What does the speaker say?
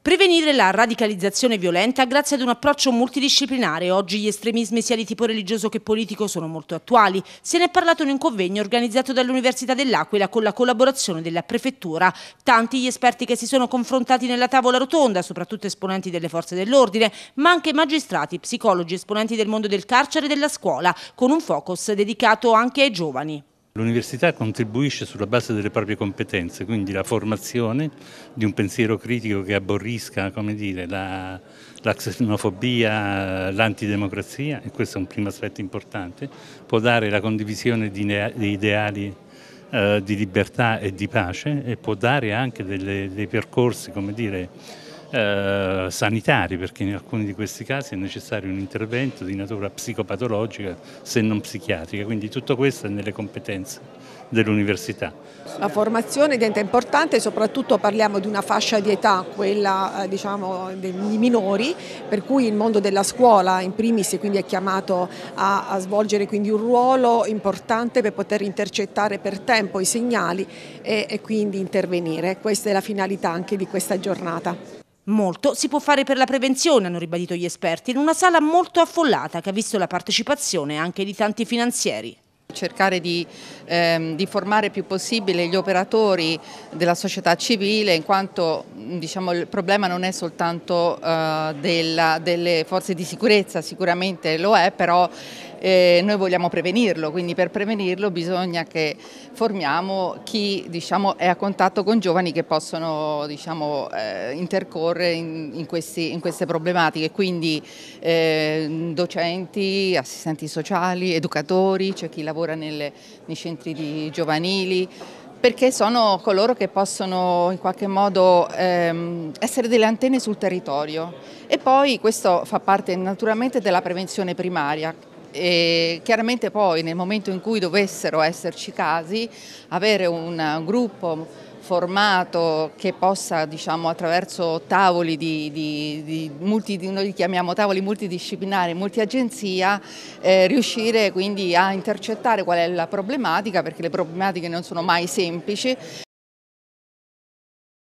Prevenire la radicalizzazione violenta grazie ad un approccio multidisciplinare. Oggi gli estremismi sia di tipo religioso che politico sono molto attuali. Se ne è parlato in un convegno organizzato dall'Università dell'Aquila con la collaborazione della Prefettura. Tanti gli esperti che si sono confrontati nella tavola rotonda, soprattutto esponenti delle forze dell'ordine, ma anche magistrati, psicologi, esponenti del mondo del carcere e della scuola, con un focus dedicato anche ai giovani. L'università contribuisce sulla base delle proprie competenze, quindi la formazione di un pensiero critico che aborrisca dire, la, la, xenofobia, l'antidemocrazia, e questo è un primo aspetto importante, può dare la condivisione di, di ideali eh, di libertà e di pace e può dare anche delle, dei percorsi, come dire, eh, sanitari, perché in alcuni di questi casi è necessario un intervento di natura psicopatologica se non psichiatrica, quindi tutto questo è nelle competenze dell'università. La formazione diventa importante, soprattutto parliamo di una fascia di età, quella eh, diciamo, dei minori, per cui il mondo della scuola in primis quindi è chiamato a, a svolgere quindi un ruolo importante per poter intercettare per tempo i segnali e, e quindi intervenire. Questa è la finalità anche di questa giornata. Molto si può fare per la prevenzione, hanno ribadito gli esperti, in una sala molto affollata che ha visto la partecipazione anche di tanti finanzieri cercare di, ehm, di formare il più possibile gli operatori della società civile in quanto diciamo, il problema non è soltanto eh, della, delle forze di sicurezza, sicuramente lo è, però eh, noi vogliamo prevenirlo, quindi per prevenirlo bisogna che formiamo chi diciamo, è a contatto con giovani che possono diciamo, eh, intercorrere in, in, questi, in, queste problematiche, quindi eh, docenti, assistenti sociali, educatori, c'è cioè chi lavora nelle, nei centri giovanili perché sono coloro che possono in qualche modo ehm, essere delle antenne sul territorio e poi questo fa parte naturalmente della prevenzione primaria e chiaramente poi nel momento in cui dovessero esserci casi, avere un gruppo formato che possa diciamo, attraverso tavoli di, di, di multi, noi li chiamiamo tavoli multidisciplinari, multiagenzia, eh, riuscire quindi a intercettare qual è la problematica perché le problematiche non sono mai semplici